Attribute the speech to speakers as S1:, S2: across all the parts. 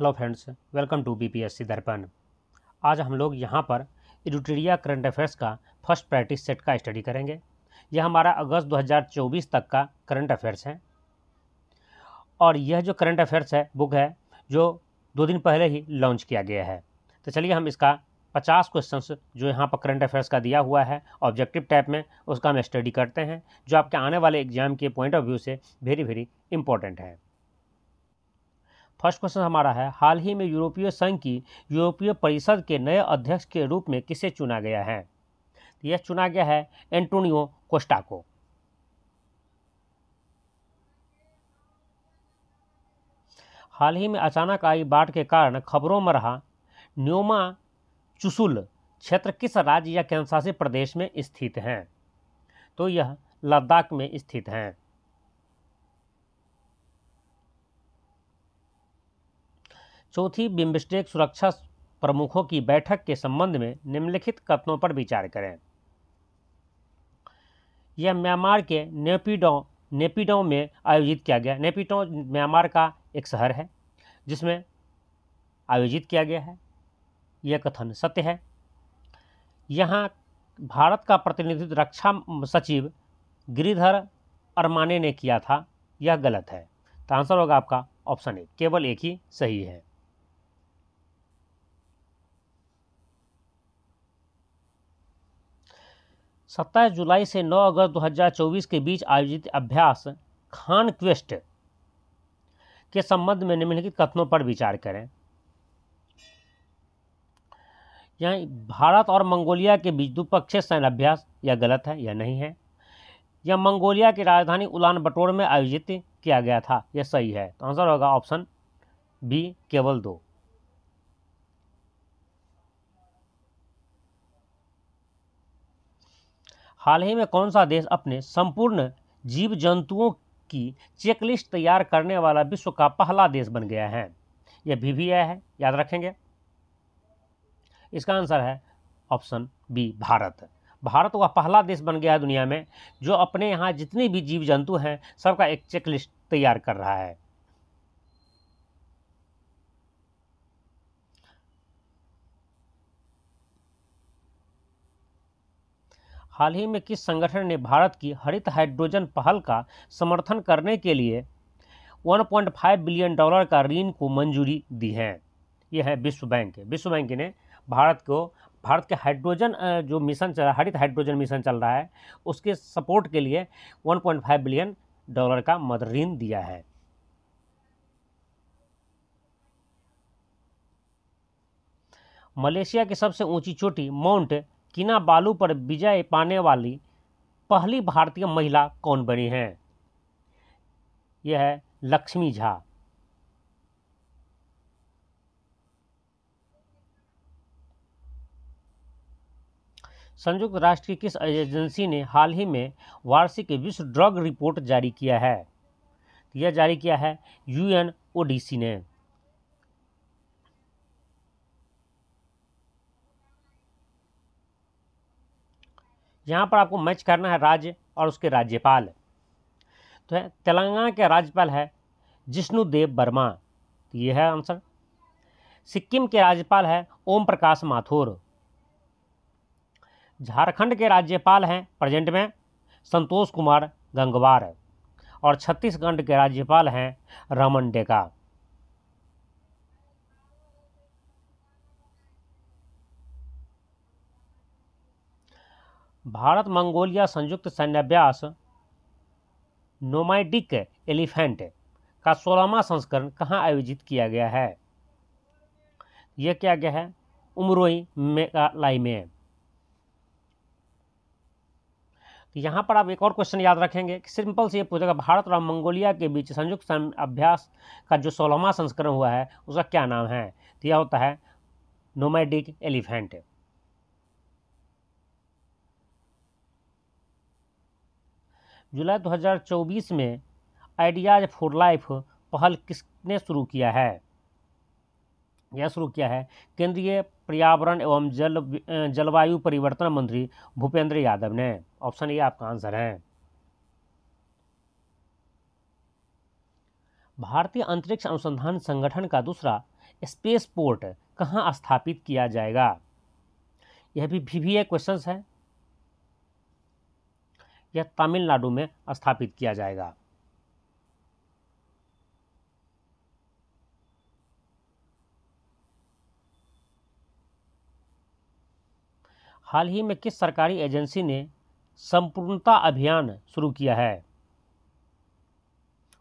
S1: hello friends welcome to BPSC Darpan आज हम लोग यहाँ पर एडिटोरिया करंट अफेयर्स का फर्स्ट प्रैक्टिस सेट का स्टडी करेंगे यह हमारा अगस्त 2024 तक का करंट अफेयर्स है और यह जो करंट अफेयर्स है बुक है जो दो दिन पहले ही लॉन्च किया गया है तो चलिए हम इसका पचास क्वेश्चंस जो यहाँ पर करंट अफेयर्स का दिया हुआ है ऑब्जेक्टिव टाइप में उसका हम स्टडी करते हैं जो आपके आने वाले एग्जाम के पॉइंट ऑफ व्यू से वेरी वेरी इंपॉर्टेंट है फर्स्ट क्वेश्चन हमारा है हाल ही में यूरोपीय संघ की यूरोपीय परिषद के नए अध्यक्ष के रूप में किसे चुना गया है तो यह चुना गया है एंटोनियो कोस्टा को हाल ही में अचानक आई बाढ़ के कारण खबरों में रहा न्योमा चुसुल क्षेत्र किस राज्य या केंद्रशासित प्रदेश में स्थित हैं तो यह लद्दाख में स्थित हैं चौथी बिम्बस्टेक सुरक्षा प्रमुखों की बैठक के संबंध में निम्नलिखित कथनों पर विचार करें यह म्यांमार के नेपिडो नेपिडो में आयोजित किया गया नेपिडो म्यांमार का एक शहर है जिसमें आयोजित किया गया है यह कथन सत्य है यहाँ भारत का प्रतिनिधित्व रक्षा सचिव गिरिधर अरमाने ने किया था यह गलत है तो आंसर होगा आपका ऑप्शन ए केवल एक ही सही है सत्ताईस जुलाई से 9 अगस्त 2024 के बीच आयोजित अभ्यास खान क्वेस्ट के संबंध में निम्नलिखित कथनों पर विचार करें यहाँ भारत और मंगोलिया के बीच द्विपक्षीय सैन्य अभ्यास यह गलत है या नहीं है यह मंगोलिया की राजधानी उलान बटोर में आयोजित किया गया था यह सही है तो आंसर होगा ऑप्शन बी केवल दो हाल ही में कौन सा देश अपने संपूर्ण जीव जंतुओं की चेकलिस्ट तैयार करने वाला विश्व का पहला देश बन गया है यह भी, भी है याद रखेंगे इसका आंसर है ऑप्शन बी भारत भारत वह पहला देश बन गया है दुनिया में जो अपने यहाँ जितने भी जीव जंतु हैं सबका एक चेकलिस्ट तैयार कर रहा है हाल ही में किस संगठन ने भारत की हरित हाइड्रोजन पहल का समर्थन करने के लिए 1.5 बिलियन डॉलर का ऋण को मंजूरी दी है यह है विश्व बैंक विश्व बैंक ने भारत को भारत के हाइड्रोजन जो मिशन चल रहा है हरित हाइड्रोजन मिशन चल रहा है उसके सपोर्ट के लिए 1.5 बिलियन डॉलर का मद ऋण दिया है मलेशिया की सबसे ऊंची चोटी माउंट किना बालू पर विजय पाने वाली पहली भारतीय महिला कौन बनी है यह है लक्ष्मी झा संयुक्त राष्ट्र की किस एजेंसी ने हाल ही में वार्षिक विश्व ड्रग रिपोर्ट जारी किया है यह जारी किया है यूएनओडीसी ने यहाँ पर आपको मैच करना है राज्य और उसके राज्यपाल तो है तेलंगाना के राज्यपाल है जिष्णुदेव वर्मा तो ये है आंसर सिक्किम के राज्यपाल है ओम प्रकाश माथुर झारखंड के राज्यपाल हैं प्रेजेंट में संतोष कुमार गंगवार और छत्तीसगढ़ के राज्यपाल हैं रमन डेका भारत मंगोलिया संयुक्त सैन्याभ्यास नोमाइडिक एलिफेंट का सोलहवा संस्करण कहाँ आयोजित किया गया है यह क्या गया है उमरोई मेघालाई में तो यहाँ पर आप एक और क्वेश्चन याद रखेंगे कि सिंपल से ये पूछेगा भारत और मंगोलिया के बीच संयुक्त अभ्यास का जो सोलहवा संस्करण हुआ है उसका क्या नाम है तो यह होता है नोमैडिक एलिफेंट जुलाई 2024 में आइडियाज फॉर लाइफ पहल किसने शुरू किया है यह शुरू किया है केंद्रीय पर्यावरण एवं जल जलवायु परिवर्तन मंत्री भूपेंद्र यादव ने ऑप्शन ए आपका आंसर है भारतीय अंतरिक्ष अनुसंधान संगठन का दूसरा स्पेस पोर्ट कहाँ स्थापित किया जाएगा यह भी भी, भी क्वेश्चन है यह तमिलनाडु में स्थापित किया जाएगा हाल ही में किस सरकारी एजेंसी ने संपूर्णता अभियान शुरू किया है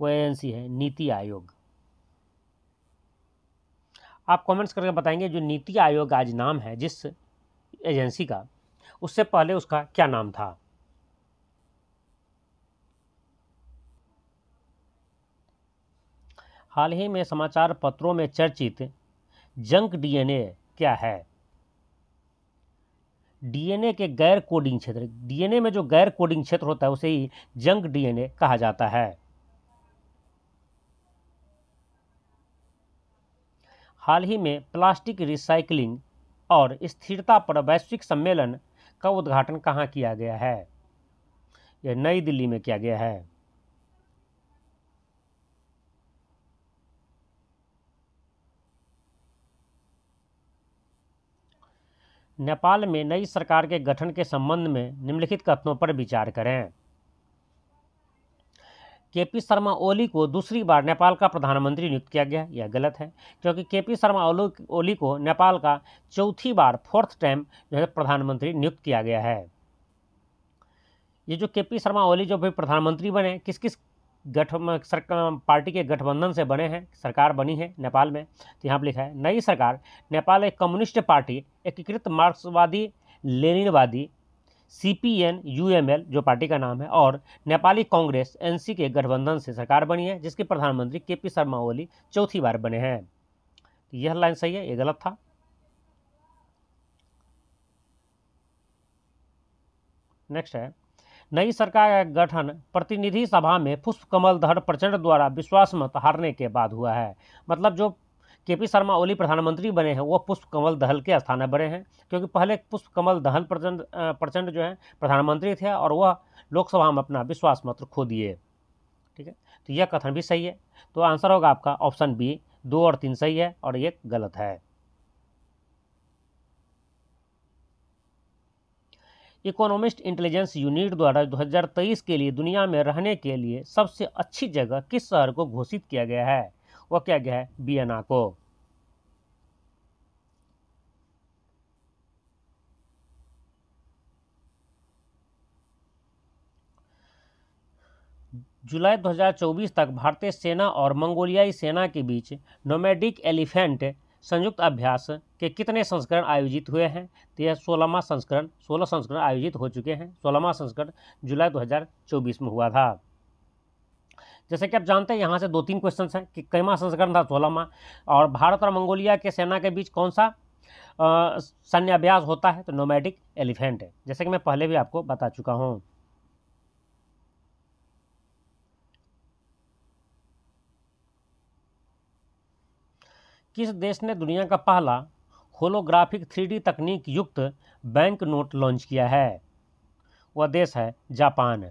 S1: वो एजेंसी है नीति आयोग आप कमेंट्स करके बताएंगे जो नीति आयोग आज नाम है जिस एजेंसी का उससे पहले उसका क्या नाम था हाल ही में समाचार पत्रों में चर्चित जंक डीएनए क्या है डीएनए के गैर कोडिंग क्षेत्र डीएनए में जो गैर कोडिंग क्षेत्र होता है उसे ही जंक डीएनए कहा जाता है हाल ही में प्लास्टिक रिसाइकलिंग और स्थिरता पर वैश्विक सम्मेलन का उद्घाटन कहाँ किया गया है यह नई दिल्ली में किया गया है नेपाल में नई सरकार के गठन के संबंध में निम्नलिखित कथनों पर विचार करें के पी शर्मा ओली को दूसरी बार नेपाल का प्रधानमंत्री नियुक्त किया गया यह गलत है क्योंकि के पी शर्मा ओली को नेपाल का चौथी बार फोर्थ टाइम जो है प्रधानमंत्री नियुक्त किया गया है ये जो के पी शर्मा ओली जो भी प्रधानमंत्री बने किस किस गठ पार्टी के गठबंधन से बने हैं सरकार बनी है नेपाल में तो यहाँ पर लिखा है नई सरकार नेपाल एक कम्युनिस्ट पार्टी एकीकृत मार्क्सवादी लेनिनवादी C P N U M L जो पार्टी का नाम है और नेपाली कांग्रेस एन सी के गठबंधन से सरकार बनी है जिसके प्रधानमंत्री के पी शर्मा ओली चौथी बार बने हैं तो यह लाइन सही है ये गलत था नेक्स्ट है नई सरकार का गठन प्रतिनिधि सभा में पुष्प कमल धर प्रचंड द्वारा विश्वास मत हारने के बाद हुआ है मतलब जो के पी शर्मा ओली प्रधानमंत्री बने हैं वो पुष्प कमल दहल के स्थान बने हैं क्योंकि पहले पुष्प कमल दहल प्रचंड प्रचंड जो है प्रधानमंत्री थे और वह लोकसभा में अपना विश्वास मत खो दिए ठीक है तो यह कथन भी सही है तो आंसर होगा आपका ऑप्शन बी दो और तीन सही है और एक गलत है इकोनॉमिस्ट इंटेलिजेंस यूनिट द्वारा 2023 के लिए दुनिया में रहने के लिए सबसे अच्छी जगह किस शहर को घोषित किया गया है वह क्या गया है बियना को जुलाई 2024 तक भारतीय सेना और मंगोलियाई सेना के बीच नोमेडिक एलिफेंट संयुक्त अभ्यास के कितने संस्करण आयोजित हुए हैं तो यह सोलहवा संस्करण सोलह संस्करण आयोजित हो चुके हैं सोलहवा संस्करण जुलाई 2024 में हुआ था जैसे कि आप जानते हैं यहाँ से दो तीन क्वेश्चन हैं कि कैमा संस्करण था सोलहवा और भारत और मंगोलिया के सेना के बीच कौन सा सैन्य अभ्यास होता है तो नोमैटिक एलिफेंट जैसे कि मैं पहले भी आपको बता चुका हूँ किस देश ने दुनिया का पहला होलोग्राफिक थ्री तकनीक युक्त बैंक नोट लॉन्च किया है वह देश है जापान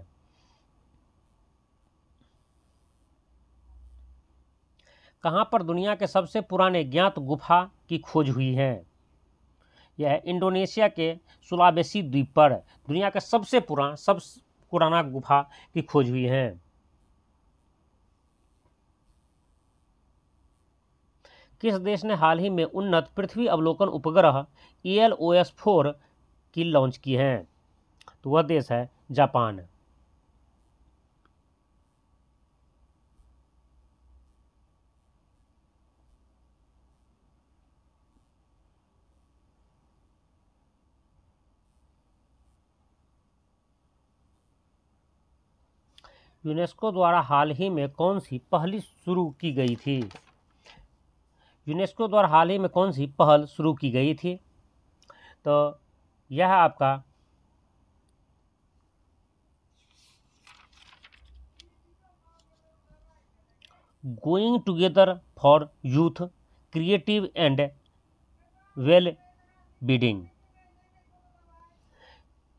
S1: कहाँ पर दुनिया के सबसे पुराने ज्ञात गुफा की खोज हुई है यह इंडोनेशिया के सुलावेसी द्वीप पर दुनिया का सबसे पुराना सब पुराना गुफा की खोज हुई है किस देश ने हाल ही में उन्नत पृथ्वी अवलोकन उपग्रह E L O S four की लॉन्च की है तो वह देश है जापान यूनेस्को द्वारा हाल ही में कौन सी पहली शुरू की गई थी यूनेस्को द्वारा हाल ही में कौन सी पहल शुरू की गई थी तो यह आपका going together for youth creative and well being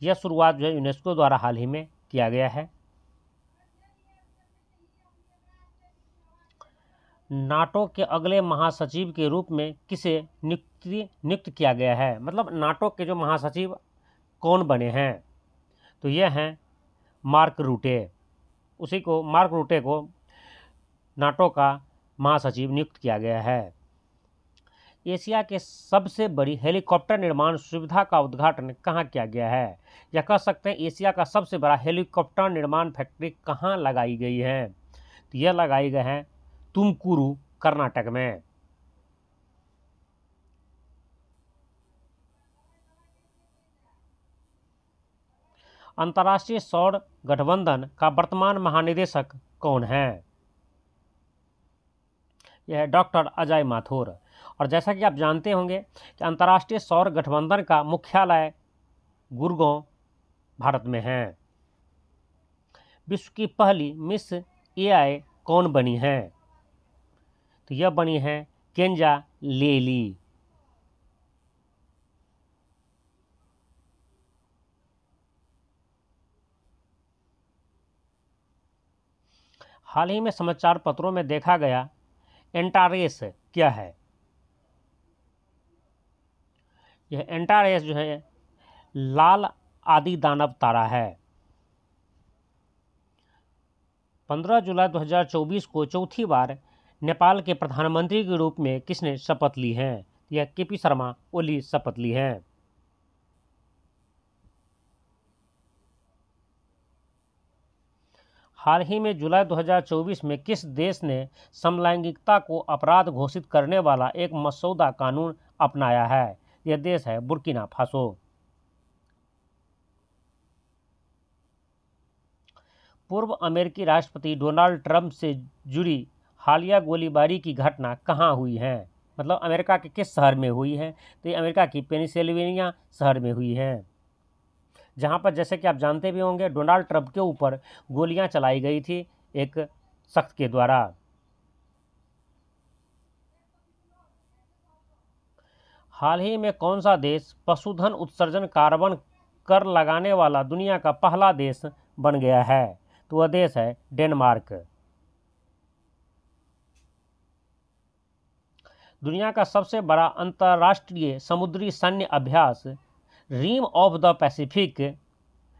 S1: यह शुरुआत जो है यूनेस्को द्वारा हाल ही में किया गया है नाटो के अगले महासचिव के रूप में किसे नियुक्ति नियुक्त किया गया है मतलब नाटो के जो महासचिव कौन बने हैं तो यह हैं मार्क रूटे उसी को मार्क रूटे को नाटो का महासचिव नियुक्त किया गया है एशिया के सबसे बड़ी हेलीकॉप्टर निर्माण सुविधा का उद्घाटन कहाँ किया गया है या कह सकते हैं एशिया का सबसे बड़ा हेलीकॉप्टर निर्माण फैक्ट्री कहाँ लगाई गई है तो यह लगाई गई है तुमकुरु कर्नाटक में अंतर्राष्ट्रीय सौर गठबंधन का वर्तमान महानिदेशक कौन है यह है डॉक्टर अजय माथुर और जैसा कि आप जानते होंगे कि अंतर्राष्ट्रीय सौर गठबंधन का मुख्यालय गुरगांव भारत में है विश्व की पहली मिस एआई कौन बनी है तो यह बनी है केंजा ले ली हाल ही में समाचार पत्रों में देखा गया एंटारेस क्या है यह एंटारेस जो है लाल आदि दानव तारा है 15 जुलाई 2024 को चौथी बार नेपाल के प्रधानमंत्री के रूप में किसने शपथ ली है यह के पी शर्मा ओली शपथ ली है हाल ही में जुलाई 2024 में किस देश ने समलैंगिकता को अपराध घोषित करने वाला एक मसौदा कानून अपनाया है यह देश है बुर्किना फासो पूर्व अमेरिकी राष्ट्रपति डोनाल्ड ट्रंप से जुड़ी हालिया गोलीबारी की घटना कहाँ हुई है मतलब अमेरिका के किस शहर में हुई है तो ये अमेरिका की पेनिसिल्वेनिया शहर में हुई है जहाँ पर जैसे कि आप जानते भी होंगे डोनाल्ड ट्रंप के ऊपर गोलियाँ चलाई गई थी एक शख्स के द्वारा हाल ही में कौन सा देश पशुधन उत्सर्जन कार्बन कर लगाने वाला दुनिया का पहला देश बन गया है तो वह देश है डेनमार्क दुनिया का सबसे बड़ा अंतर्राष्ट्रीय समुद्री सैन्य अभ्यास rim of the Pacific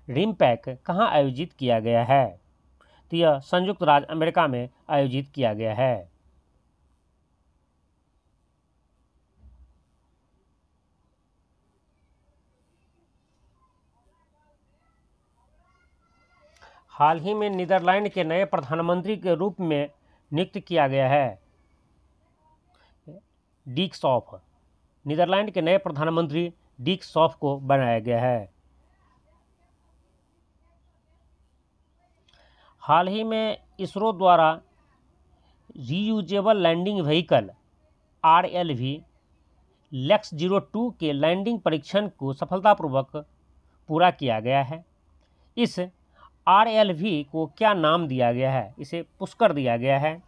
S1: RIMPAC कहाँ आयोजित किया गया है तो यह संयुक्त राज्य अमेरिका में आयोजित किया गया है हाल ही में नीदरलैंड के नए प्रधानमंत्री के रूप में नियुक्त किया गया है डीक सॉफ नीदरलैंड के नए प्रधानमंत्री डीक सॉफ को बनाया गया है हाल ही में इसरो द्वारा reusable landing vehicle R L V LEX zero two के लैंडिंग परीक्षण को सफलतापूर्वक पूरा किया गया है इस आर एल वी को क्या नाम दिया गया है इसे पुष्कर दिया गया है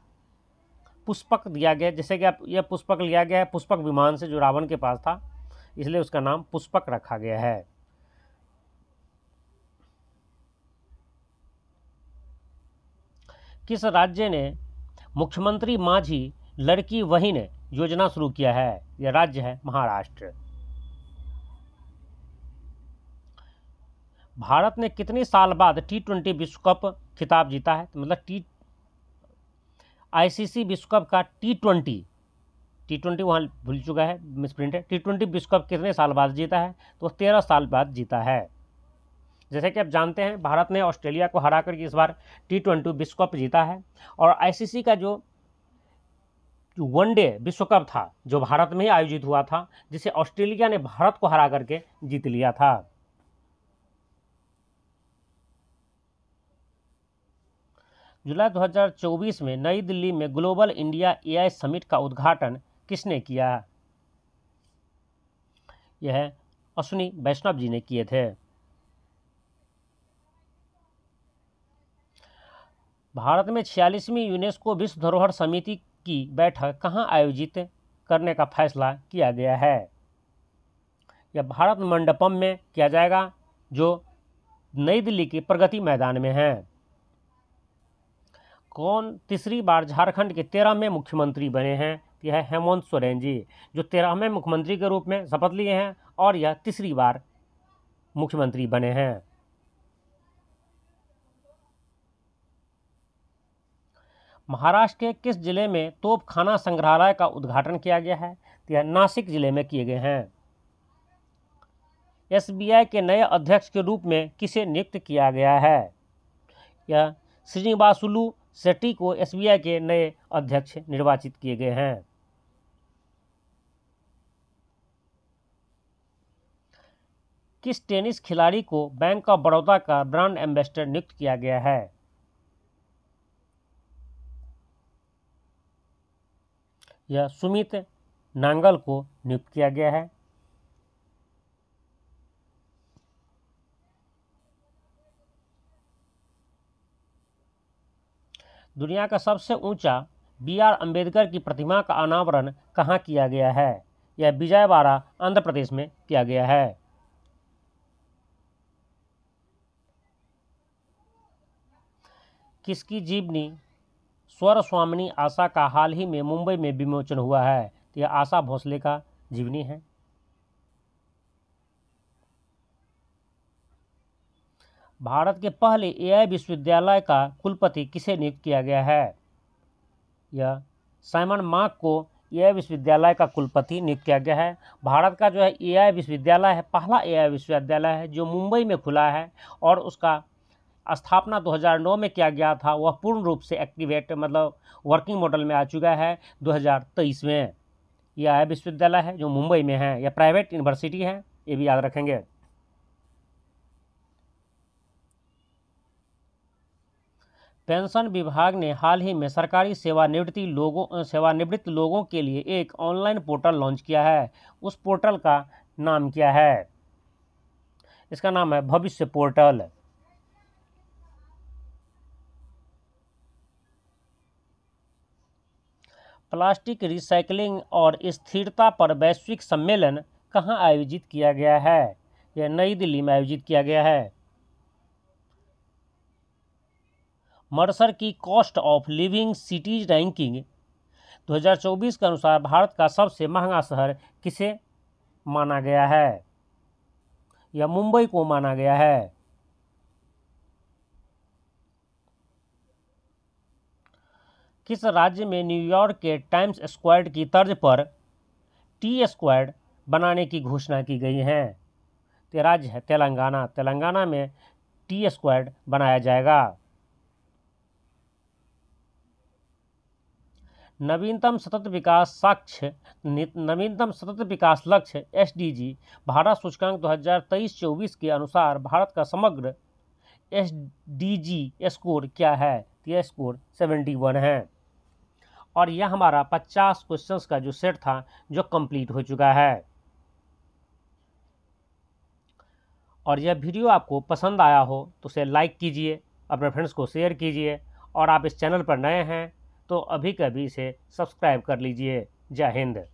S1: पुष्पक दिया गया जैसे कि आप यह पुष्पक लिया गया है पुष्पक विमान से जो रावण के पास था इसलिए उसका नाम पुष्पक रखा गया है किस राज्य ने मुख्यमंत्री माझी लड़की वही ने योजना शुरू किया है यह राज्य है महाराष्ट्र भारत ने कितने साल बाद टी ट्वेंटी विश्व कप खिताब जीता है तो मतलब टी आईसीसी विश्व कप का टी ट्वेंटी टी ट्वेंटी वहाँ भूल चुका है मिसप्रिंट है टी ट्वेंटी विश्व कप कितने साल बाद जीता है तो तेरह साल बाद जीता है जैसे कि आप जानते हैं भारत ने ऑस्ट्रेलिया को हरा करके इस बार टी ट्वेंटी विश्व कप जीता है और आईसीसी का जो वनडे विश्व कप था जो भारत में ही आयोजित हुआ था जिसे ऑस्ट्रेलिया ने भारत को हरा करके जीत लिया था जुलाई 2024 में नई दिल्ली में ग्लोबल इंडिया एआई समिट का उद्घाटन किसने किया यह अश्विनी वैष्णव जी ने किए थे भारत में छियालीसवीं यूनेस्को विश्व धरोहर समिति की बैठक कहाँ आयोजित करने का फैसला किया गया है यह भारत मंडपम में किया जाएगा जो नई दिल्ली के प्रगति मैदान में है कौन तीसरी बार झारखंड के तेरहवें मुख्यमंत्री बने हैं यह है हेमंत सोरेन जी जो तेरहवें मुख्यमंत्री के रूप में शपथ लिए हैं और यह तीसरी बार मुख्यमंत्री बने हैं महाराष्ट्र के किस जिले में तोपखाना संग्रहालय का उद्घाटन किया गया है यह नासिक जिले में किए गए हैं एसबीआई के नए अध्यक्ष के रूप में किसे नियुक्त किया गया है यह श्रीनिवासुलू सेट्टी को एसबीआई के नए अध्यक्ष निर्वाचित किए गए हैं किस टेनिस खिलाड़ी को बैंक ऑफ बड़ौदा का ब्रांड एम्बेसडर नियुक्त किया गया है यह सुमित नांगल को नियुक्त किया गया है दुनिया का सबसे ऊंचा बी आर अम्बेडकर की प्रतिमा का अनावरण कहाँ किया गया है यह विजयवाड़ा आंध्र प्रदेश में किया गया है किसकी जीवनी स्वर स्वामिनी आशा का हाल ही में मुंबई में विमोचन हुआ है तो यह आशा भोसले का जीवनी है भारत के पहले एआई विश्वविद्यालय का कुलपति किसे नियुक्त किया गया है यह साइमन मार्क को एआई विश्वविद्यालय का कुलपति नियुक्त किया गया है भारत का जो है एआई विश्वविद्यालय है पहला एआई विश्वविद्यालय है जो मुंबई में खुला है और उसका स्थापना 2009 में किया गया था वह पूर्ण रूप से एक्टिवेट मतलब वर्किंग मॉडल में आ चुका है दो में यह विश्वविद्यालय है जो मुंबई में है यह प्राइवेट यूनिवर्सिटी है ये भी याद रखेंगे पेंशन विभाग ने हाल ही में सरकारी सेवानिवृत्ति लोगों सेवानिवृत्त लोगों के लिए एक ऑनलाइन पोर्टल लॉन्च किया है उस पोर्टल का नाम क्या है इसका नाम है भविष्य पोर्टल प्लास्टिक रिसाइकलिंग और स्थिरता पर वैश्विक सम्मेलन कहाँ आयोजित किया गया है यह नई दिल्ली में आयोजित किया गया है मर्सर की cost of living cities ranking 2024 के अनुसार भारत का सबसे महंगा शहर किसे माना गया है या मुंबई को माना गया है किस राज्य में न्यूयॉर्क के टाइम्स स्क्वायर की तर्ज पर टी स्क्वायर बनाने की घोषणा की गई है तो राज्य है तेलंगाना तेलंगाना में टी स्क्वायर बनाया जाएगा नवीनतम सतत विकास साक्ष्य नवीनतम सतत विकास लक्ष्य एस भारत सूचकांक 2023-24 के अनुसार भारत का समग्र एस स्कोर क्या है तो यह स्कोर 71 है और यह हमारा 50 क्वेश्चंस का जो सेट था जो कंप्लीट हो चुका है और यह वीडियो आपको पसंद आया हो तो उसे लाइक कीजिए अपने फ्रेंड्स को शेयर कीजिए और आप इस चैनल पर नए हैं तो अभी कभी इसे सब्सक्राइब कर लीजिए जय हिंद